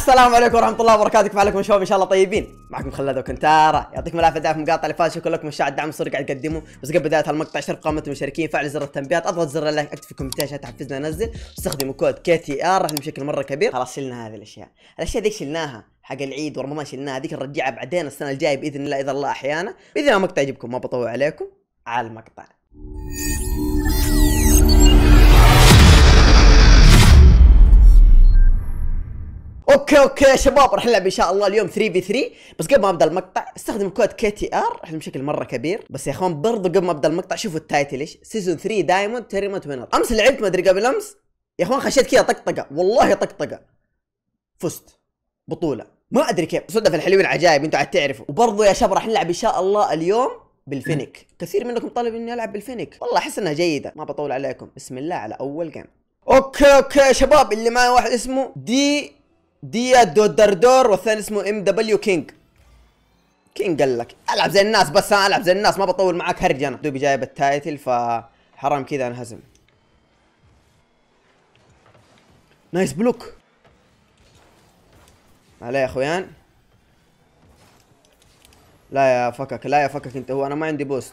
السلام عليكم ورحمه الله وبركاته كيف حالكم شباب ان شاء الله طيبين معكم خلاد وكنتارا يعطيكم العافية دعم في المقاطع اللي فات شكرا لكم الشعب الدعم الصدق قاعد تقدمه بس قبل بدايه المقطع اشترك قائمه المشاركين فعل زر التنبيهات اضغط زر اللايك اكتب في الكومنتات عشان تحفزنا انزل استخدموا كود كي تي ار راح بشكل مره كبير خلاص شلنا هذه الاشياء الاشياء ذيك شلناها حق العيد ورمضان ما شلناها ذيك نرجعها بعدين السنه الجايه باذن الله اذا الله احيانا باذن الله مقطع يعجبكم ما بطول عليكم على المقطع اوكي اوكي يا شباب راح نلعب ان شاء الله اليوم 3 في 3 بس قبل ما ابدا المقطع استخدم كود كي تي ار احنا بشكل مره كبير بس يا اخوان برضه قبل ما ابدا المقطع شوفوا التايتل ايش سيزون 3 دايموند تيرمنت وينر امس لعبت ما ادري قبل امس يا اخوان خشيت كذا طقطقه والله طقطقه فزت بطوله ما ادري كيف صدف الحلوين العجائب انتم عاد تعرفوا وبرضه يا شباب راح نلعب ان شاء الله اليوم بالفينك كثير منكم طلب اني العب بالفينك والله احس انها جيده ما بطول عليكم بسم الله على اول جيم اوكي اوكي يا شباب اللي معي واحد اسمه دي ديا دودر دور والثاني اسمه ام دبليو كينج كينج قال لك العب زي الناس بس انا العب زي الناس ما بطول معاك هرج انا دوبي جايب التايتل فحرام كذا انهزم نايس بلوك عليه يا اخويان لا يا فكك لا يا فكك انت هو انا ما عندي بوست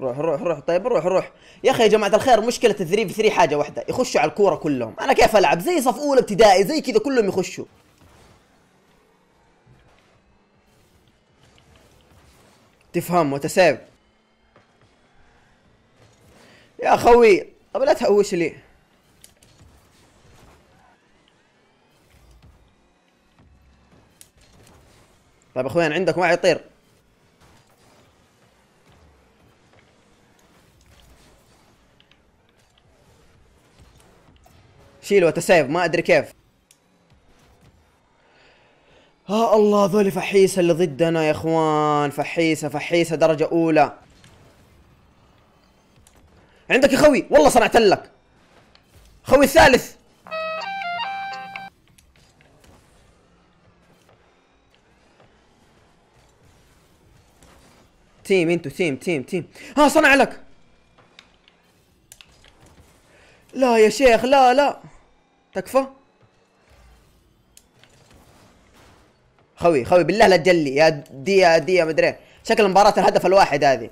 روح روح روح طيب روح روح يا اخي يا جماعه الخير مشكله الثري في ثري حاجه واحده يخشوا على الكوره كلهم انا كيف العب زي صف اولى ابتدائي زي كذا كلهم يخشوا تفهم وتساب يا خوي طب لا تهوش لي طيب اخوان عندك واحد يطير شيل وتسيف ما ادري كيف يا الله ذولي فحيسه اللي ضدنا يا اخوان فحيسه فحيسه درجه اولى عندك يا خوي والله صنعت لك خوي الثالث تيم انتو تيم تيم تيم ها صنع لك لا يا شيخ لا لا تكفى خوي خوي بالله لا تجلي يا دي يا دي يا مدري شكل مباراة الهدف الواحد هذه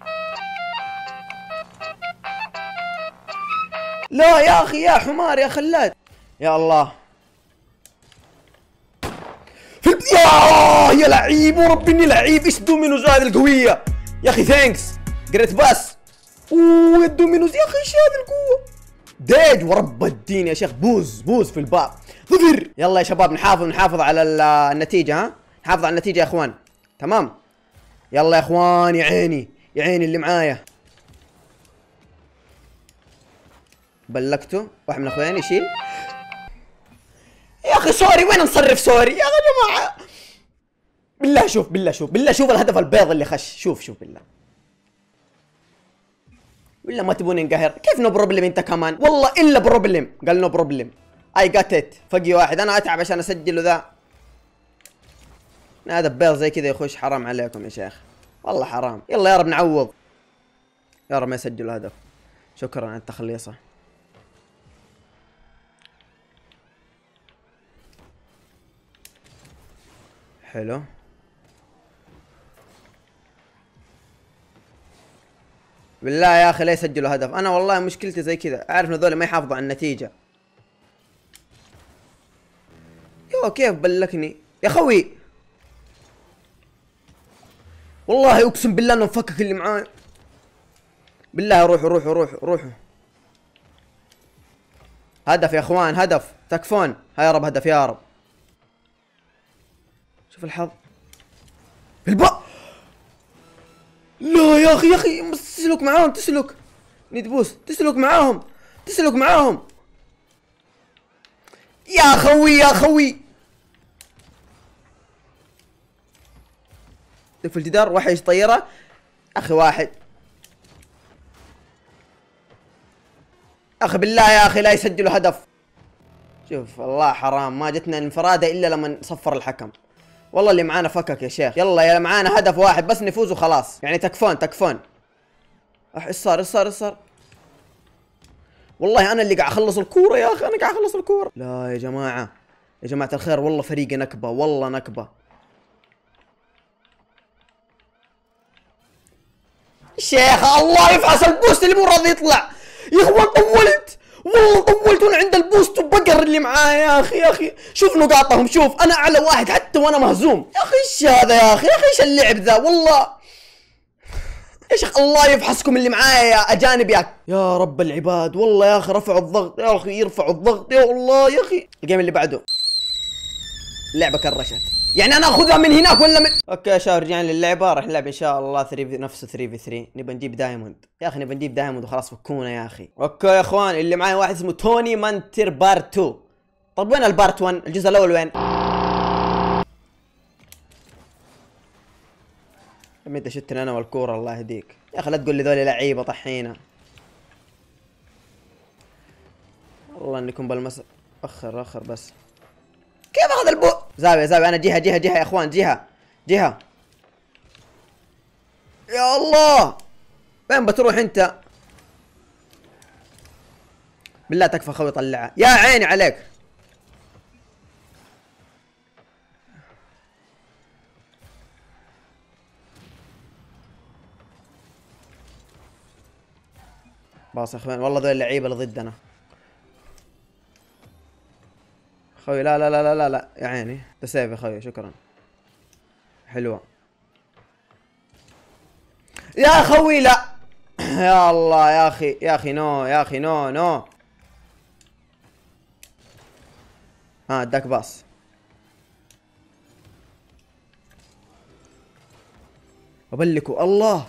لا يا اخي يا حمار يا خلاد يا الله يا يا لعيب ورب اني لعيب ايش دومينوز هذه القويه يا اخي ثانكس جريت باس اوه يا الدومينوز يا اخي ايش هذه القوه ديج ورب الدين يا شيخ بوز بوز في الباب ظفر يلا يا شباب نحافظ نحافظ على النتيجة ها نحافظ على النتيجة يا اخوان تمام يلا يا اخوان يا عيني يا عيني اللي معايا بلكته واحد من اخواني يشيل يا اخي سوري وين نصرف سوري يا جماعه بالله شوف بالله شوف بالله شوف الهدف البيض اللي خش شوف شوف بالله ولا ما تبوني انقهر كيف نو بروبلم انت كمان والله الا بروبلم قال نو بروبلم اي جات ات فقي واحد انا اتعب عشان اسجل وذا هذا بيض زي كذا يخش حرام عليكم يا شيخ والله حرام يلا يا رب نعوض يا رب ما يسجل هدف شكرا على التخليصه حلو بالله يا اخي لا يسجلوا هدف انا والله مشكلتي زي كذا اعرف ان ذولي ما يحافظوا على النتيجه يو كيف بلكني يا خوي والله اقسم بالله انه مفكك اللي معاي بالله روحوا روحوا روحوا روحوا هدف يا اخوان هدف تكفون يا رب هدف يا رب شوف الحظ الب لا يا اخي يا اخي تسلك معاهم تسلك نيد بوس تسلك معاهم تسلك معاهم يا خوي يا خوي في الجدار وحش طيره اخي واحد اخي بالله يا اخي لا يسجلوا هدف شوف الله حرام ما جتنا الانفراده الا لما صفر الحكم والله اللي معانا فكك يا شيخ يلا يا معانا هدف واحد بس نفوز وخلاص يعني تكفون تكفون اح ايش صار ايش صار ايش صار والله انا اللي قاعد اخلص الكوره يا اخي انا قاعد اخلص الكوره لا يا جماعه يا جماعه الخير والله فريقي نكبه والله نكبه شيخ الله يفحص البوست اللي مو راضي يطلع يا اخوان طولت والله طولتون عند البوست وبقر اللي معاه يا اخي يا اخي شوف نقاطهم شوف انا اعلى واحد حتى وانا مهزوم يا اخي ايش هذا يا اخي يا اخي ايش اللعب ذا والله يا شيخ الله يفحصكم اللي معايا يا اجانب يا يا رب العباد والله يا اخي رفعوا الضغط يا اخي يرفعوا الضغط يا الله يا اخي الجيم اللي بعده لعبه كرشت يعني انا اخذها من هناك ولا من اوكي يا شباب رجعنا للعبه راح نلعب ان شاء الله 3 في نفسه 3 في 3 نبى نجيب دايموند يا اخي نبى نجيب دايموند وخلاص فكونا يا اخي اوكي يا اخوان اللي معايا واحد اسمه توني مانتر بارت 2 طب وين البارت 1 الجزء الاول وين متى انت شتني انا والكوره الله يهديك يا اخي لا تقول لي ذولي لعيبه طحينه والله انكم بالمس اخر اخر بس كيف اخذ البو زاويه زاويه انا جهه جهه جهه يا اخوان جهه جهه يا الله وين بتروح انت بالله تكفى خوي طلعها يا عيني عليك باص يا اخوان والله ذول اللعيبه اللي ضدنا خوي لا لا لا لا لا, لا. يا عيني بسيف يا خوي شكرا حلوه يا خوي لا يا الله يا اخي يا اخي نو يا اخي نو نو ها آه اداك باص ابلكوا الله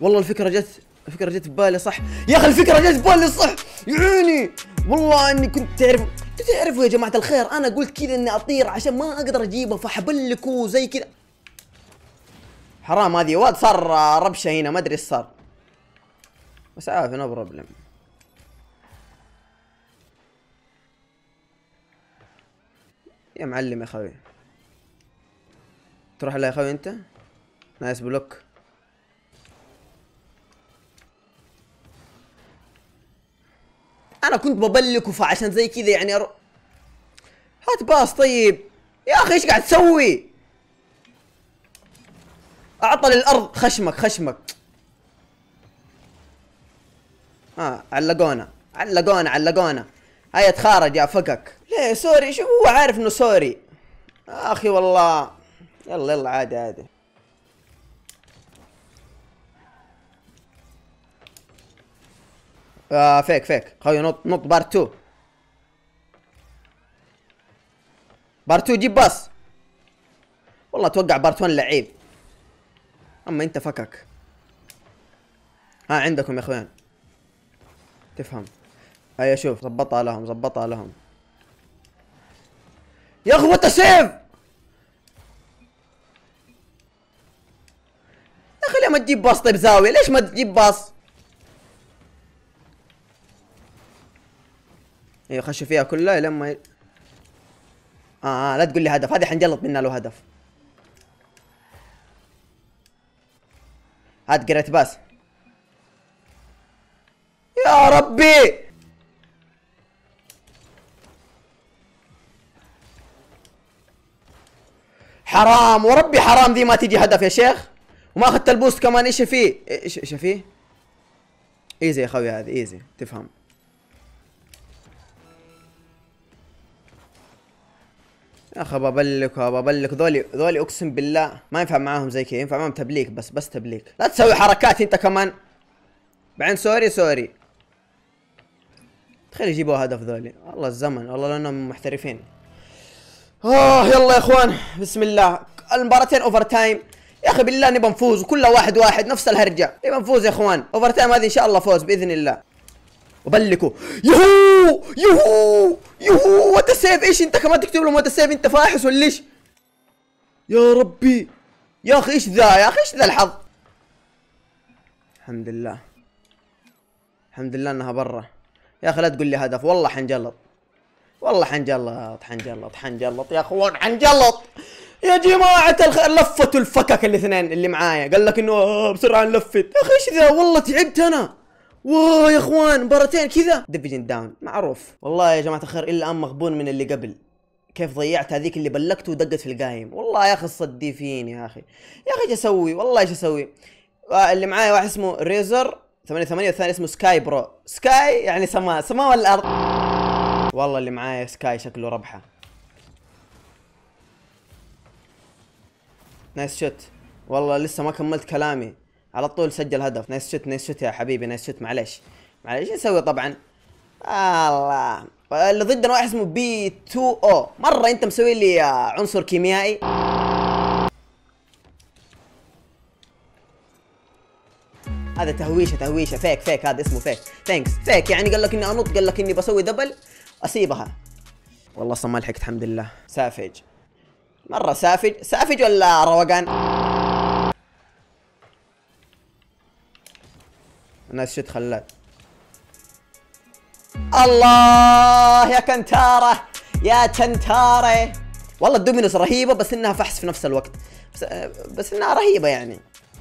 والله الفكره جت الفكره جت ببالي صح يا اخي الفكره جت ببالي صح يعيني والله اني كنت تعرف تعرفوا يا جماعه الخير انا قلت كذا اني اطير عشان ما اقدر اجيبه فحبلكوا زي كذا حرام هذه واد صار ربشه هنا ما ادري ايش صار بس عافي نو بروبلم يا معلم يا خوي تروح لا يا خوي انت نايس بلوك انا كنت ببلكه فعشان زي كذا يعني أرو... هات باص طيب يا اخي ايش قاعد تسوي اعطى للارض خشمك خشمك اه علقونا علقونا علقونا هيا تخارج يا فكك ليه سوري شو هو عارف انه سوري آه، اخي والله يلا يلا عادي عادي آه فيك فيك خوي نط نط بارت 2 بارت 2 جيب باص والله اتوقع بارت 1 لعيب اما انت فكك ها عندكم يا اخوان تفهم هيا شوف ظبطها لهم ظبطها لهم يا اخي وات سيف يا اخي ليه ما تجيب باص طيب زاويه ليش ما تجيب باص ايوه خشوا فيها كلها لما ي... آه, اه لا تقول لي هدف هذه حنجلط منها لو هدف هات قريت باس يا ربي حرام وربي حرام ذي ما تجي هدف يا شيخ وما اخذت البوست كمان ايش فيه ايش ايش فيه ايزي يا خوي هذه ايزي تفهم يا اخي ببلك وببلك ذولي ذولي اقسم بالله ما ينفع معاهم زي كذا ينفع معاهم تبليك بس بس تبليك لا تسوي حركات انت كمان بعدين سوري سوري تخيل يجيبوا هدف ذولي والله الزمن والله لانهم محترفين اه يلا يا اخوان بسم الله المباراتين اوفر تايم يا اخي بالله نبى نفوز وكلها واحد واحد نفس الهرجه نبى نفوز يا اخوان اوفر تايم هذه ان شاء الله فوز باذن الله وبلكوا يهو يهو يهو وات سيف ايش انت كمان تكتب لهم وات سيف انت فاحص ولا ايش؟ يا ربي يا اخي ايش ذا يا اخي ايش ذا الحظ؟ الحمد لله الحمد لله انها برا يا اخي لا تقول لي هدف والله حنجلط والله حنجلط حنجلط حنجلط يا اخوان حنجلط يا جماعة الخير لفتوا الفكك الاثنين اللي معايا قال لك انه بسرعة نلفت يا اخي ايش ذا والله تعبت انا واو يا اخوان مباراتين كذا ديفجن داون معروف والله يا جماعه الخير الا ام مغبون من اللي قبل كيف ضيعت هذيك اللي بلكت ودقت في القايم والله يا اخي صدي فيني يا اخي يا اخي ايش اسوي والله ايش اسوي آه، اللي معايا واحد اسمه ريزر 88 والثاني اسمه سكاي برو سكاي يعني سماء سماء ولا الارض والله اللي معايا سكاي شكله ربحه نايس شوت والله لسه ما كملت كلامي على طول سجل هدف نايس شوت نايس شوت يا حبيبي نايس شوت معليش معليش نسوي طبعا الله اللي ضدنا واحد اسمه بي 2 او مره انت مسوي لي عنصر كيميائي هذا تهويشه تهويشه فيك فيك هذا اسمه فيك ثانكس فيك يعني قال لك اني انط قال لك اني بسوي دبل اسيبها والله اصلا ما لحقت الحمد لله سافج مره سافج سافج ولا روقان انا شد خلات الله يا كنتاره يا تنتاره والله الدومينوس رهيبه بس انها فحص في نفس الوقت بس, بس انها رهيبه يعني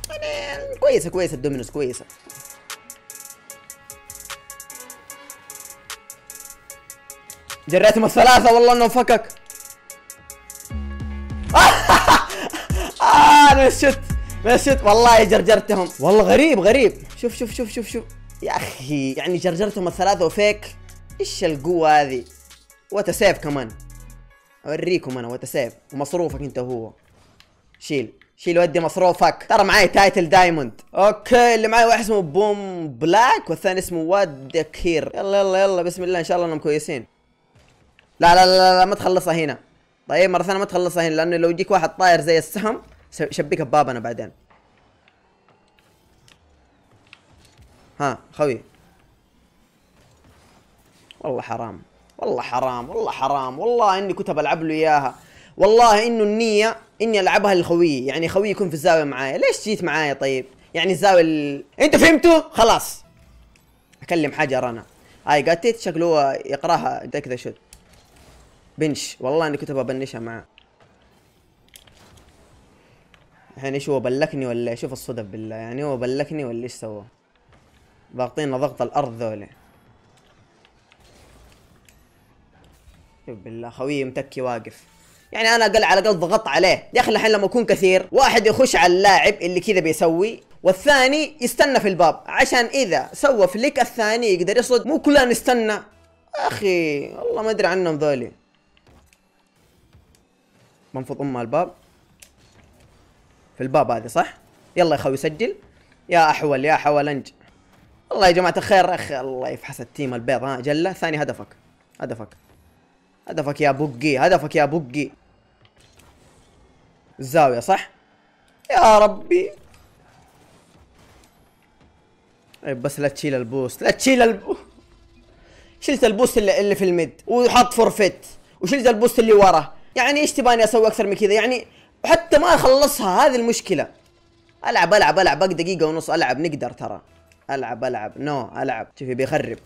يعني كويسه كويسه الدومينوس كويسه جريتهم الثلاثه والله انه فكك آه انا شت بس والله جرجرتهم والله غريب غريب شوف شوف شوف شوف شوف يا اخي يعني جرجرتهم الثلاثه وفيك ايش القوه هذه وتسيف كمان اوريكم انا وتسيف ومصروفك انت وهو شيل شيل ودي مصروفك ترى معي تايتل دايموند اوكي اللي معي واحد اسمه بوم بلاك والثاني اسمه واد كير يلا يلا يلا بسم الله ان شاء الله انهم كويسين لا لا لا, لا ما تخلصها هنا طيب مره ثانيه ما تخلصها هنا لانه لو يجيك واحد طاير زي السهم شبكها ببابنا انا بعدين ها خوي والله حرام والله حرام والله حرام والله اني كنت بلعب له اياها والله انه النيه اني العبها لخويي يعني خويي يكون في الزاويه معايا ليش جيت معايا طيب يعني الزاويه ال... انت فهمتوا خلاص اكلم حجر انا هاي قاتيت شكله يقراها انت كذا شد بنش والله اني كنت ببنشها معاه الحين يعني ايش هو بلكني ولا شوف الصدف بالله يعني هو بلكني ولا ايش سوى ضاغطين ضغط الارض ذولي شوف بالله خويي متكي واقف يعني انا اقل على الاقل ضغط عليه يا اخي الحين لما اكون كثير واحد يخش على اللاعب اللي كذا بيسوي والثاني يستنى في الباب عشان اذا سوى فليك الثاني يقدر يصد مو كلنا نستنى اخي والله ما ادري عنهم ذولي بنفض ام الباب في الباب هذه صح؟ يلا يا خوي سجل يا احول يا حولنج والله يا جماعه الخير اخ الله يفحص التيم البيض ها جله ثاني هدفك هدفك هدفك يا بوقي هدفك يا بوقي الزاويه صح؟ يا ربي طيب بس لا تشيل البوست لا تشيل البوست شلت البوست اللي, اللي في الميد وحط فورفيت وشلت البوست اللي وراه يعني ايش تباني اسوي اكثر من كذا يعني وحتى ما اخلصها هذه المشكله العب العب العب باقي دقيقه ونص العب نقدر ترى العب العب نو no, العب شوفي بيخرب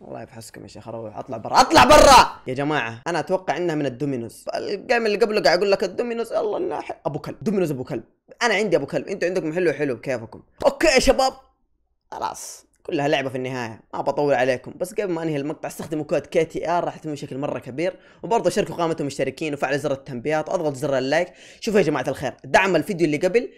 الله يفحصكم يا شيخ اروح اطلع برا اطلع برا يا جماعه انا اتوقع انها من الدومينوز الجيم اللي قبله قاعد اقول لك الدومينوز الله الناحيه ابو كلب دومينوز ابو كلب انا عندي ابو كلب انتوا عندكم حلو حلو كيفكم اوكي يا شباب خلاص كلها لعبه في النهايه ما بطول عليكم بس قبل ما انهي المقطع استخدموا كود كي تي ار راح يتم بشكل مره كبير وبرضه شاركوا قائمه المشتركين وفعلوا زر التنبيهات واضغط زر اللايك شوفوا يا جماعه الخير دعم الفيديو اللي قبل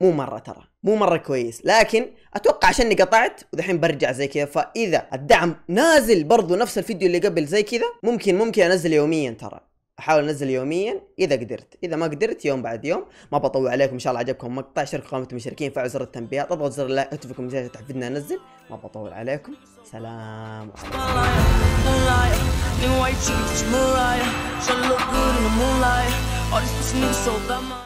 مو مره ترى مو مره كويس لكن اتوقع عشان قطعت ودحين برجع زي كذا فاذا الدعم نازل برضو نفس الفيديو اللي قبل زي كذا ممكن ممكن انزل يوميا ترى احاول انزل يوميا اذا قدرت اذا ما قدرت يوم بعد يوم ما بطول عليكم ان شاء الله عجبكم المقطع شاركوا قائمه المشتركين فعلوا زر التنبيهات اضغط زر اللايك اكتبكم مشاهده تحفزنا ننزل ما بطول عليكم سلام عليكم